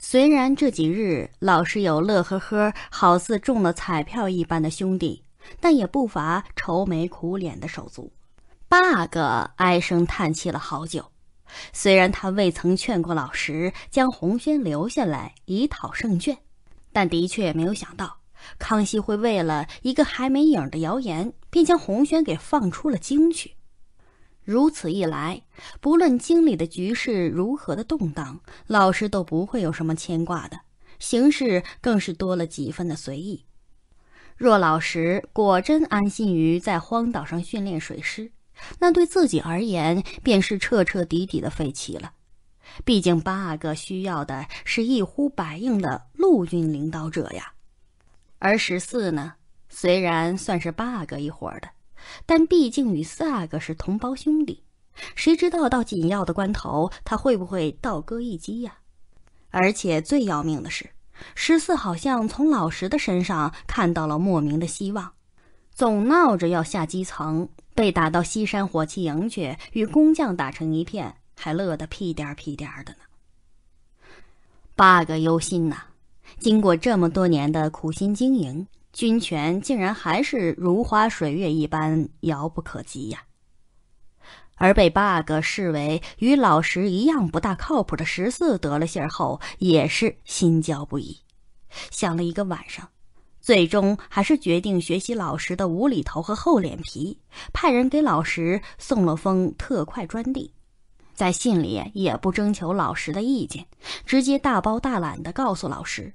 虽然这几日老是有乐呵呵、好似中了彩票一般的兄弟，但也不乏愁眉苦脸的手足。八阿哥唉声叹气了好久。虽然他未曾劝过老十将红轩留下来以讨胜券，但的确没有想到康熙会为了一个还没影的谣言，便将红轩给放出了京去。如此一来，不论京里的局势如何的动荡，老师都不会有什么牵挂的。行事更是多了几分的随意。若老石果真安心于在荒岛上训练水师，那对自己而言便是彻彻底底的废弃了。毕竟八阿哥需要的是一呼百应的陆军领导者呀。而十四呢，虽然算是八阿哥一伙的。但毕竟与四阿哥是同胞兄弟，谁知道到紧要的关头他会不会倒戈一击呀？而且最要命的是，十四好像从老十的身上看到了莫名的希望，总闹着要下基层，被打到西山火器营去与工匠打成一片，还乐得屁颠儿屁颠儿的呢。八阿哥忧心呐，经过这么多年的苦心经营。军权竟然还是如花水月一般遥不可及呀！而被八阿哥视为与老十一样不大靠谱的十四得了信儿后，也是心焦不已。想了一个晚上，最终还是决定学习老十的无厘头和厚脸皮，派人给老十送了封特快专递，在信里也不征求老十的意见，直接大包大揽地告诉老十。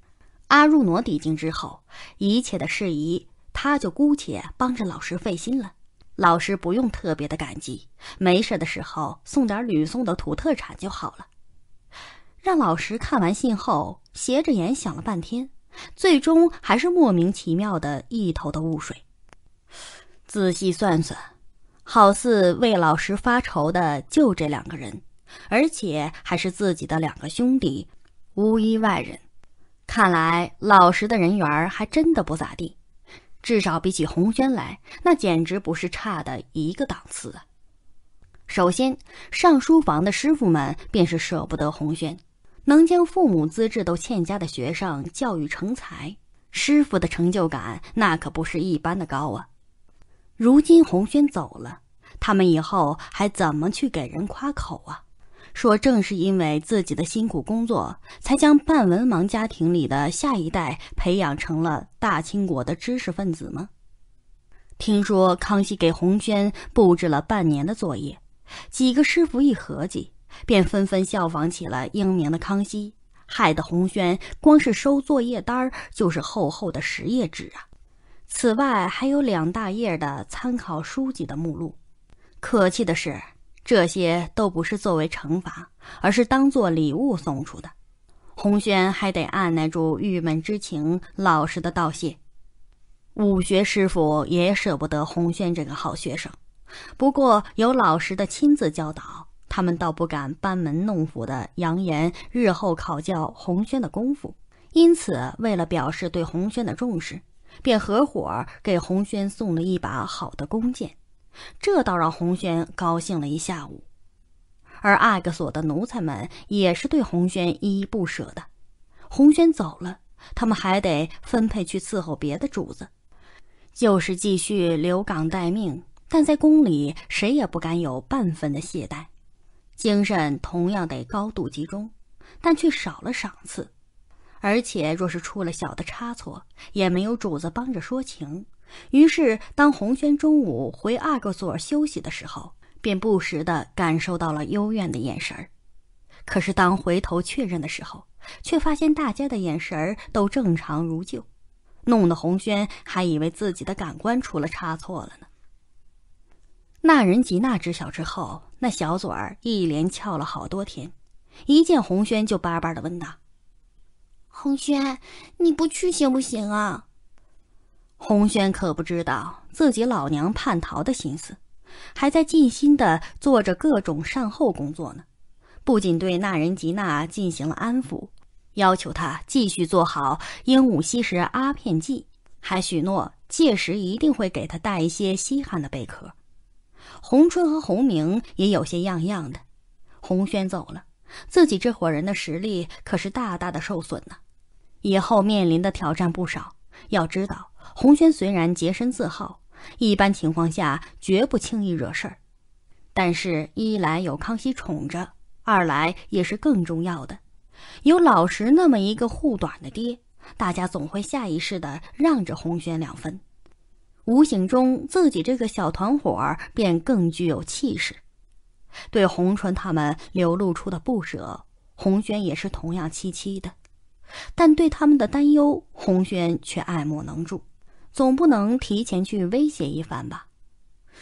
阿入挪抵京之后，一切的事宜他就姑且帮着老师费心了。老师不用特别的感激，没事的时候送点吕宋的土特产就好了。让老师看完信后，斜着眼想了半天，最终还是莫名其妙的一头的雾水。仔细算算，好似为老师发愁的就这两个人，而且还是自己的两个兄弟，无一外人。看来老实的人缘儿还真的不咋地，至少比起洪轩来，那简直不是差的一个档次啊！首先，上书房的师傅们便是舍不得洪轩，能将父母资质都欠佳的学生教育成才，师傅的成就感那可不是一般的高啊！如今洪轩走了，他们以后还怎么去给人夸口啊？说正是因为自己的辛苦工作，才将半文盲家庭里的下一代培养成了大清国的知识分子吗？听说康熙给红轩布置了半年的作业，几个师傅一合计，便纷纷效仿起了英明的康熙，害得红轩光是收作业单就是厚厚的十页纸啊！此外还有两大页的参考书籍的目录。可气的是。这些都不是作为惩罚，而是当做礼物送出的。洪轩还得按耐住郁闷之情，老实的道谢。武学师傅也舍不得洪轩这个好学生，不过有老师的亲自教导，他们倒不敢班门弄斧的扬言日后考教洪轩的功夫。因此，为了表示对洪轩的重视，便合伙给洪轩送了一把好的弓箭。这倒让红轩高兴了一下午，而阿克索的奴才们也是对红轩依依不舍的。红轩走了，他们还得分配去伺候别的主子，就是继续留岗待命。但在宫里，谁也不敢有半分的懈怠，精神同样得高度集中，但却少了赏赐，而且若是出了小的差错，也没有主子帮着说情。于是，当洪轩中午回阿哥所休息的时候，便不时地感受到了幽怨的眼神儿。可是，当回头确认的时候，却发现大家的眼神儿都正常如旧，弄得洪轩还以为自己的感官出了差错了呢。那人吉娜知晓之后，那小嘴儿一连翘了好多天，一见洪轩就叭叭地问道：“洪轩，你不去行不行啊？”洪轩可不知道自己老娘叛逃的心思，还在尽心的做着各种善后工作呢。不仅对那人吉娜进行了安抚，要求他继续做好鹦鹉吸食阿片剂，还许诺届时一定会给他带一些稀罕的贝壳。洪春和洪明也有些样样的。洪轩走了，自己这伙人的实力可是大大的受损呢，以后面临的挑战不少。要知道。红轩虽然洁身自好，一般情况下绝不轻易惹事儿，但是一来有康熙宠着，二来也是更重要的，有老石那么一个护短的爹，大家总会下意识的让着红轩两分。无形中，自己这个小团伙儿便更具有气势。对红春他们流露出的不舍，红轩也是同样凄凄的，但对他们的担忧，红轩却爱莫能助。总不能提前去威胁一番吧？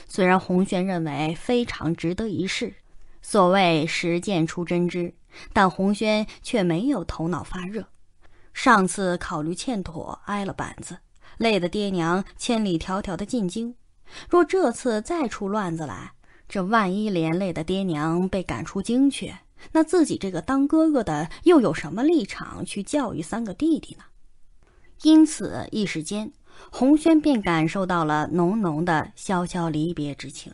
虽然洪轩认为非常值得一试，所谓实践出真知，但洪轩却没有头脑发热。上次考虑欠妥，挨了板子，累得爹娘千里迢迢的进京。若这次再出乱子来，这万一连累的爹娘被赶出京去，那自己这个当哥哥的又有什么立场去教育三个弟弟呢？因此，一时间。洪轩便感受到了浓浓的萧萧离别之情，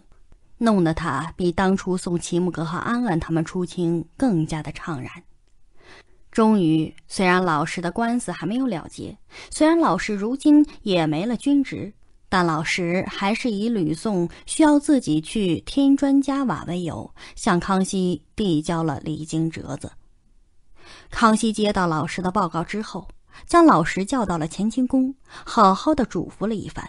弄得他比当初送齐木格和安安他们出京更加的怅然。终于，虽然老师的官司还没有了结，虽然老师如今也没了军职，但老师还是以吕宋需要自己去添砖加瓦为由，向康熙递交了离京折子。康熙接到老师的报告之后。将老石叫到了乾清宫，好好的嘱咐了一番，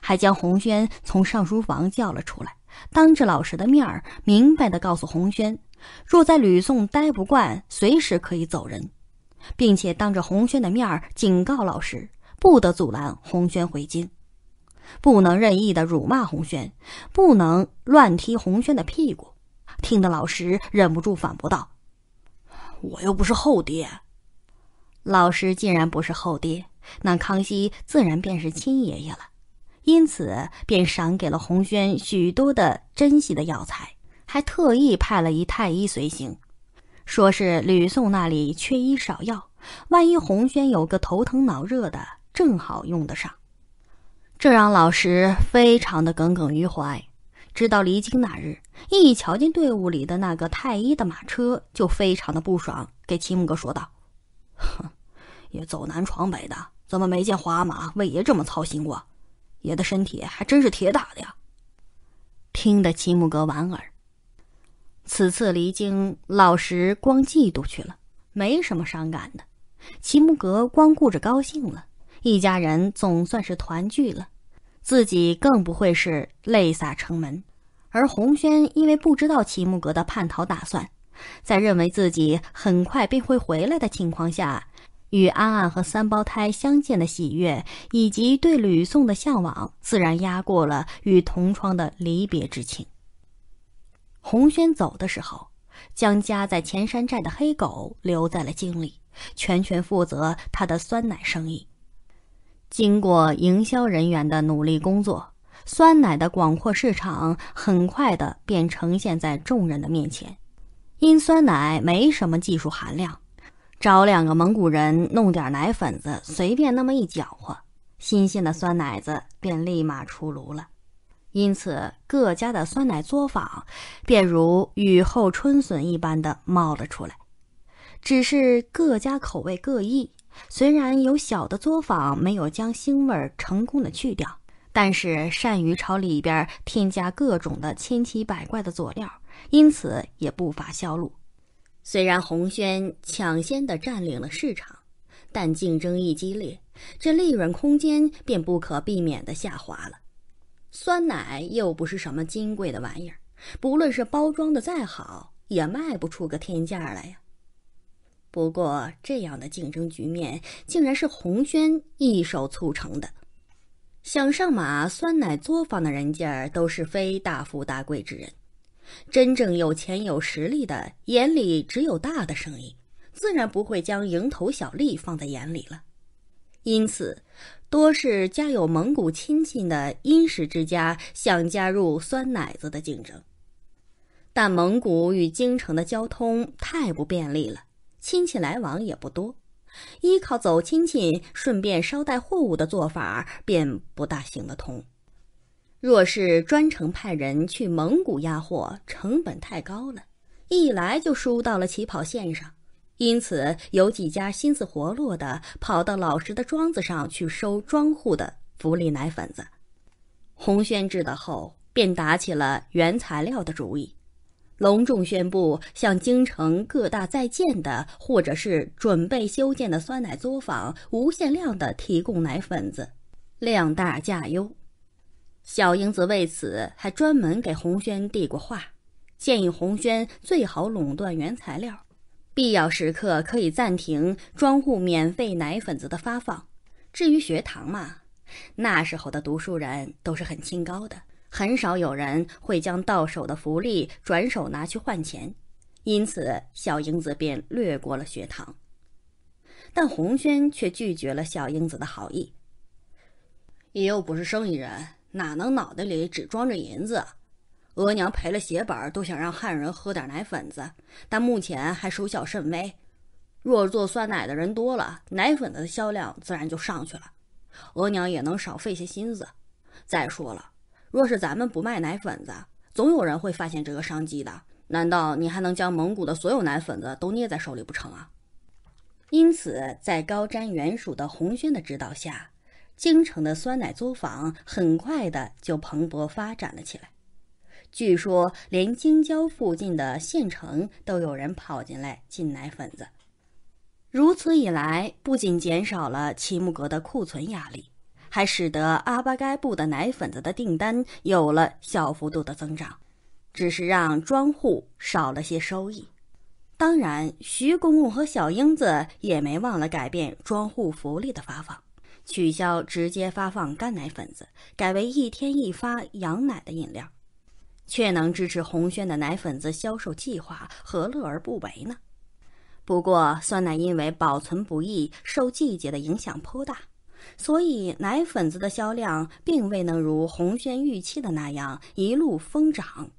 还将红轩从上书房叫了出来，当着老石的面儿，明白的告诉红轩，若在吕宋待不惯，随时可以走人，并且当着红轩的面儿警告老石，不得阻拦红轩回京，不能任意的辱骂红轩，不能乱踢红轩的屁股。听得老石忍不住反驳道：“我又不是后爹。”老师竟然不是后爹，那康熙自然便是亲爷爷了，因此便赏给了洪轩许多的珍稀的药材，还特意派了一太医随行，说是吕宋那里缺医少药，万一洪轩有个头疼脑热的，正好用得上。这让老师非常的耿耿于怀，直到离京那日，一瞧见队伍里的那个太医的马车，就非常的不爽，给齐木哥说道。也走南闯北的，怎么没见皇阿玛为爷这么操心过？爷的身体还真是铁打的呀！听得齐木格莞尔，此次离京，老时光嫉妒去了，没什么伤感的。齐木格光顾着高兴了，一家人总算是团聚了，自己更不会是泪洒城门。而洪轩因为不知道齐木格的叛逃打算，在认为自己很快便会回来的情况下。与安安和三胞胎相见的喜悦，以及对吕宋的向往，自然压过了与同窗的离别之情。洪轩走的时候，将家在前山寨的黑狗留在了京里，全权负责他的酸奶生意。经过营销人员的努力工作，酸奶的广阔市场很快的便呈现在众人的面前。因酸奶没什么技术含量。找两个蒙古人弄点奶粉子，随便那么一搅和，新鲜的酸奶子便立马出炉了。因此，各家的酸奶作坊便如雨后春笋一般的冒了出来。只是各家口味各异，虽然有小的作坊没有将腥味儿成功的去掉，但是善于朝里边添加各种的千奇百怪的佐料，因此也不乏销路。虽然红轩抢先的占领了市场，但竞争一激烈，这利润空间便不可避免的下滑了。酸奶又不是什么金贵的玩意儿，不论是包装的再好，也卖不出个天价来呀。不过，这样的竞争局面竟然是红轩一手促成的。想上马酸奶作坊的人家，都是非大富大贵之人。真正有钱有实力的，眼里只有大的生意，自然不会将蝇头小利放在眼里了。因此，多是家有蒙古亲戚的殷实之家想加入酸奶子的竞争，但蒙古与京城的交通太不便利了，亲戚来往也不多，依靠走亲戚顺便捎带货物的做法便不大行得通。若是专程派人去蒙古压货，成本太高了，一来就输到了起跑线上。因此，有几家心思活络的，跑到老实的庄子上去收庄户的福利奶粉子。洪轩知道后，便打起了原材料的主意，隆重宣布向京城各大在建的或者是准备修建的酸奶作坊，无限量的提供奶粉子，量大价优。小英子为此还专门给洪轩递过话，建议洪轩最好垄断原材料，必要时刻可以暂停庄户免费奶粉子的发放。至于学堂嘛，那时候的读书人都是很清高的，很少有人会将到手的福利转手拿去换钱，因此小英子便略过了学堂。但洪轩却拒绝了小英子的好意，你又不是生意人。哪能脑袋里只装着银子？额娘赔了血本，都想让汉人喝点奶粉子，但目前还收效甚微。若做酸奶的人多了，奶粉的销量自然就上去了，额娘也能少费些心思。再说了，若是咱们不卖奶粉子，总有人会发现这个商机的。难道你还能将蒙古的所有奶粉子都捏在手里不成啊？因此，在高瞻远瞩的红轩的指导下。京城的酸奶作坊很快的就蓬勃发展了起来，据说连京郊附近的县城都有人跑进来进奶粉子。如此一来，不仅减少了齐木格的库存压力，还使得阿巴该布的奶粉子的订单有了小幅度的增长，只是让庄户少了些收益。当然，徐公公和小英子也没忘了改变庄户福利的发放。取消直接发放干奶粉子，改为一天一发羊奶的饮料，却能支持红轩的奶粉子销售计划，何乐而不为呢？不过，酸奶因为保存不易，受季节的影响颇大，所以奶粉子的销量并未能如红轩预期的那样一路疯涨，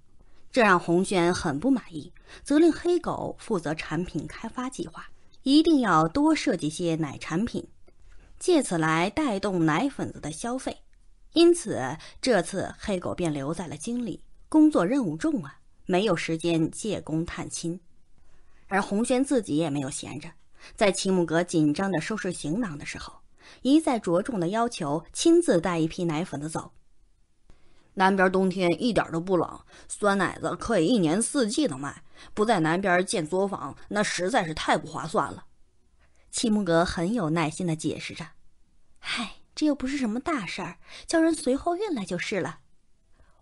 这让红轩很不满意，责令黑狗负责产品开发计划，一定要多设计些奶产品。借此来带动奶粉子的消费，因此这次黑狗便留在了京里，工作任务重啊，没有时间借工探亲。而洪轩自己也没有闲着，在齐木阁紧张的收拾行囊的时候，一再着重的要求亲自带一批奶粉子走。南边冬天一点都不冷，酸奶子可以一年四季都卖，不在南边建作坊，那实在是太不划算了。齐木格很有耐心的解释着：“嗨，这又不是什么大事儿，叫人随后运来就是了。”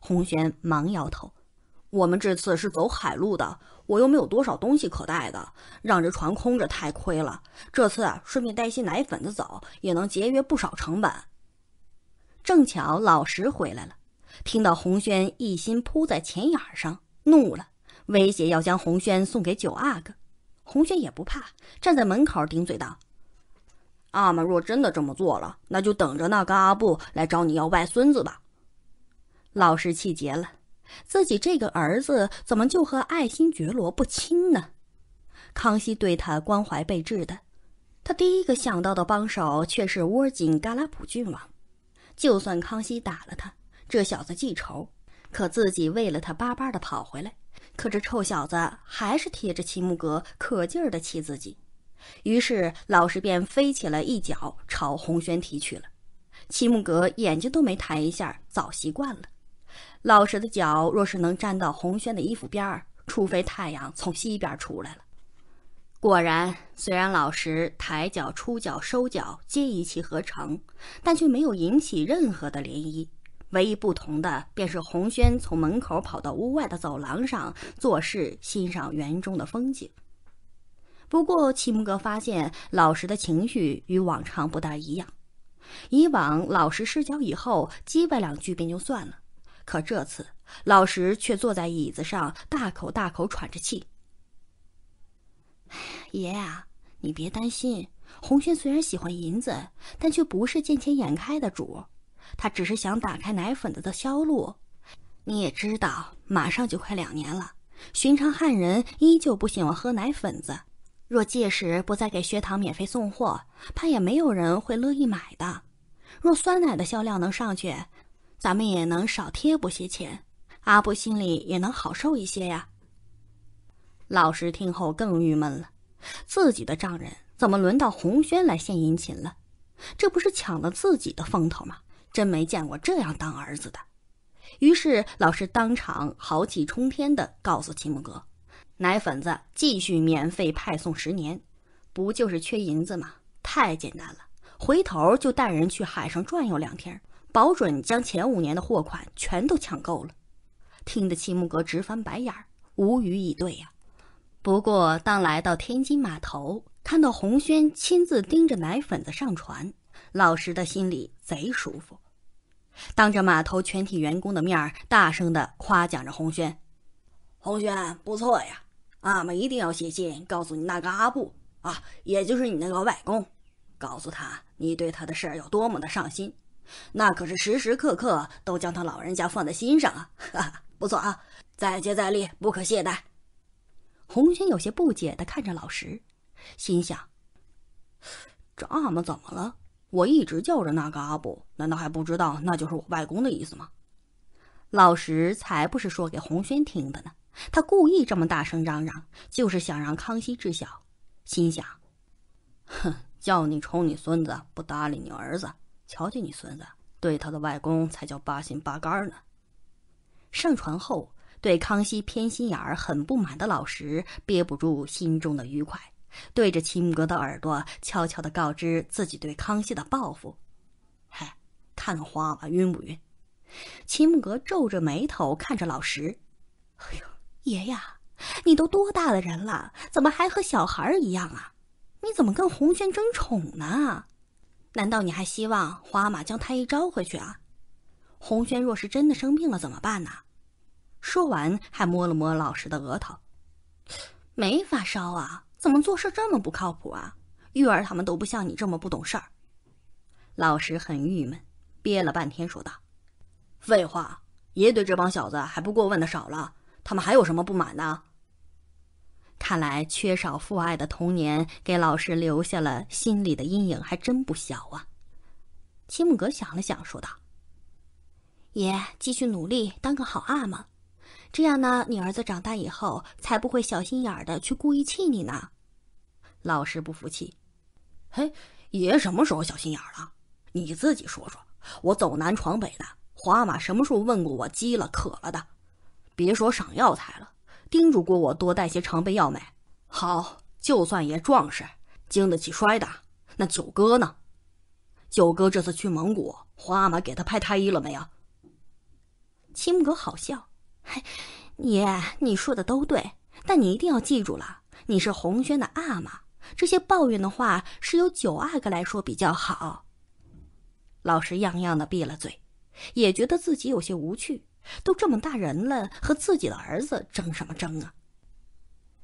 红轩忙摇头：“我们这次是走海路的，我又没有多少东西可带的，让这船空着太亏了。这次顺便带些奶粉子走，也能节约不少成本。”正巧老石回来了，听到红轩一心扑在钱眼上，怒了，威胁要将红轩送给九阿哥。红轩也不怕，站在门口顶嘴道：“阿玛若真的这么做了，那就等着那个阿布来找你要外孙子吧。”老师气结了，自己这个儿子怎么就和爱新觉罗不亲呢？康熙对他关怀备至的，他第一个想到的帮手却是窝尔嘎噶拉普郡王。就算康熙打了他，这小子记仇，可自己为了他巴巴的跑回来。可这臭小子还是贴着齐木格，可劲儿的气自己。于是老师便飞起了一脚朝红轩踢去了。齐木格眼睛都没抬一下，早习惯了。老师的脚若是能沾到红轩的衣服边儿，除非太阳从西边出来了。果然，虽然老师抬脚、出脚、收脚皆一气呵成，但却没有引起任何的涟漪。唯一不同的便是洪轩从门口跑到屋外的走廊上做事，欣赏园中的风景。不过齐木哥发现老石的情绪与往常不大一样。以往老石失脚以后，叽歪两句便就算了，可这次老石却坐在椅子上大口大口喘着气。爷啊，你别担心，洪轩虽然喜欢银子，但却不是见钱眼开的主。他只是想打开奶粉子的销路，你也知道，马上就快两年了，寻常汉人依旧不喜欢喝奶粉子。若届时不再给学堂免费送货，怕也没有人会乐意买的。若酸奶的销量能上去，咱们也能少贴补些钱，阿布心里也能好受一些呀。老师听后更郁闷了，自己的丈人怎么轮到洪轩来献殷勤了？这不是抢了自己的风头吗？真没见过这样当儿子的，于是老师当场豪气冲天地告诉齐木格：“奶粉子继续免费派送十年，不就是缺银子吗？太简单了，回头就带人去海上转悠两天，保准将前五年的货款全都抢够了。”听得齐木格直翻白眼儿，无语以对呀。不过，当来到天津码头，看到洪轩亲自盯着奶粉子上船。老石的心里贼舒服，当着码头全体员工的面儿，大声的夸奖着红轩：“红轩不错呀，俺们一定要写信告诉你那个阿布啊，也就是你那个外公，告诉他你对他的事儿有多么的上心，那可是时时刻刻都将他老人家放在心上啊！哈哈，不错啊，再接再厉，不可懈怠。”红轩有些不解的看着老石，心想：“这阿们怎么了？”我一直叫着那个阿布，难道还不知道那就是我外公的意思吗？老石才不是说给洪轩听的呢，他故意这么大声嚷嚷，就是想让康熙知晓。心想，哼，叫你宠你孙子，不搭理你儿子，瞧瞧你孙子对他的外公才叫八心八肝呢。上船后，对康熙偏心眼儿很不满的老石，憋不住心中的愉快。对着齐木格的耳朵悄悄的告知自己对康熙的报复。嗨，看皇阿玛晕不晕？齐木格皱着眉头看着老石，哎呦，爷呀，你都多大的人了，怎么还和小孩儿一样啊？你怎么跟红轩争宠呢？难道你还希望皇阿玛将太医招回去啊？红轩若是真的生病了怎么办呢？说完还摸了摸老石的额头，没发烧啊。怎么做事这么不靠谱啊？玉儿他们都不像你这么不懂事儿。老师很郁闷，憋了半天说道：“废话，爷对这帮小子还不过问的少了，他们还有什么不满呢？”看来缺少父爱的童年给老师留下了心里的阴影，还真不小啊。齐木格想了想说道：“爷，继续努力当个好阿玛，这样呢，你儿子长大以后才不会小心眼儿的去故意气你呢。”老师不服气，嘿，爷什么时候小心眼儿了？你自己说说。我走南闯北的，皇阿玛什么时候问过我饥了渴了的？别说赏药材了，叮嘱过我多带些常备药没？好，就算爷壮实，经得起摔打。那九哥呢？九哥这次去蒙古，皇阿玛给他派太医了没有？青木哥好笑，嘿，爷，你说的都对，但你一定要记住了，你是红轩的阿玛。这些抱怨的话是由九阿哥来说比较好。老实样样的闭了嘴，也觉得自己有些无趣。都这么大人了，和自己的儿子争什么争啊？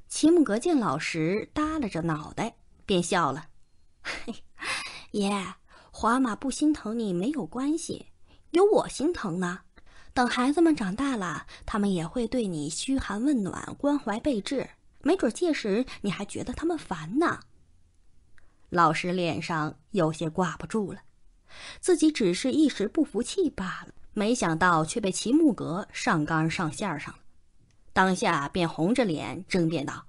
齐木格见老实耷拉着脑袋，便笑了：“爷，皇阿玛不心疼你没有关系，有我心疼呢。等孩子们长大了，他们也会对你嘘寒问暖，关怀备至。”没准届时你还觉得他们烦呢。老师脸上有些挂不住了，自己只是一时不服气罢了，没想到却被齐木格上纲上线上了，当下便红着脸争辩道：“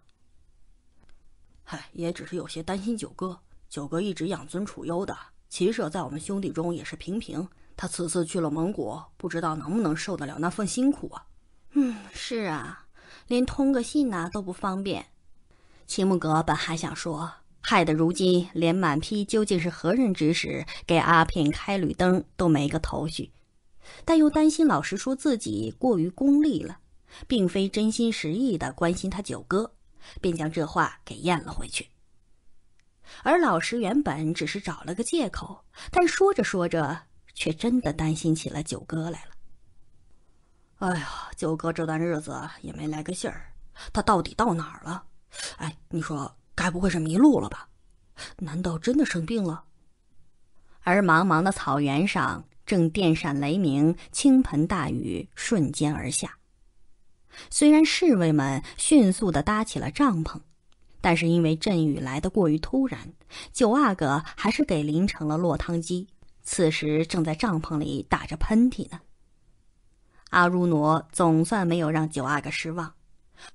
嗨，也只是有些担心九哥。九哥一直养尊处优的，骑射在我们兄弟中也是平平。他此次去了蒙古，不知道能不能受得了那份辛苦啊？”“嗯，是啊。”连通个信呐都不方便，齐木格本还想说，害得如今连满批究竟是何人指使给阿片开绿灯都没个头绪，但又担心老实说自己过于功利了，并非真心实意的关心他九哥，便将这话给咽了回去。而老实原本只是找了个借口，但说着说着却真的担心起了九哥来了。哎呀，九哥这段日子也没来个信儿，他到底到哪儿了？哎，你说该不会是迷路了吧？难道真的生病了？而茫茫的草原上，正电闪雷鸣，倾盆大雨瞬间而下。虽然侍卫们迅速的搭起了帐篷，但是因为阵雨来得过于突然，九阿哥还是给淋成了落汤鸡。此时正在帐篷里打着喷嚏呢。阿如诺总算没有让九阿哥失望，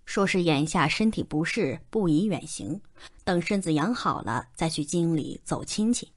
说是眼下身体不适，不宜远行，等身子养好了再去京里走亲戚。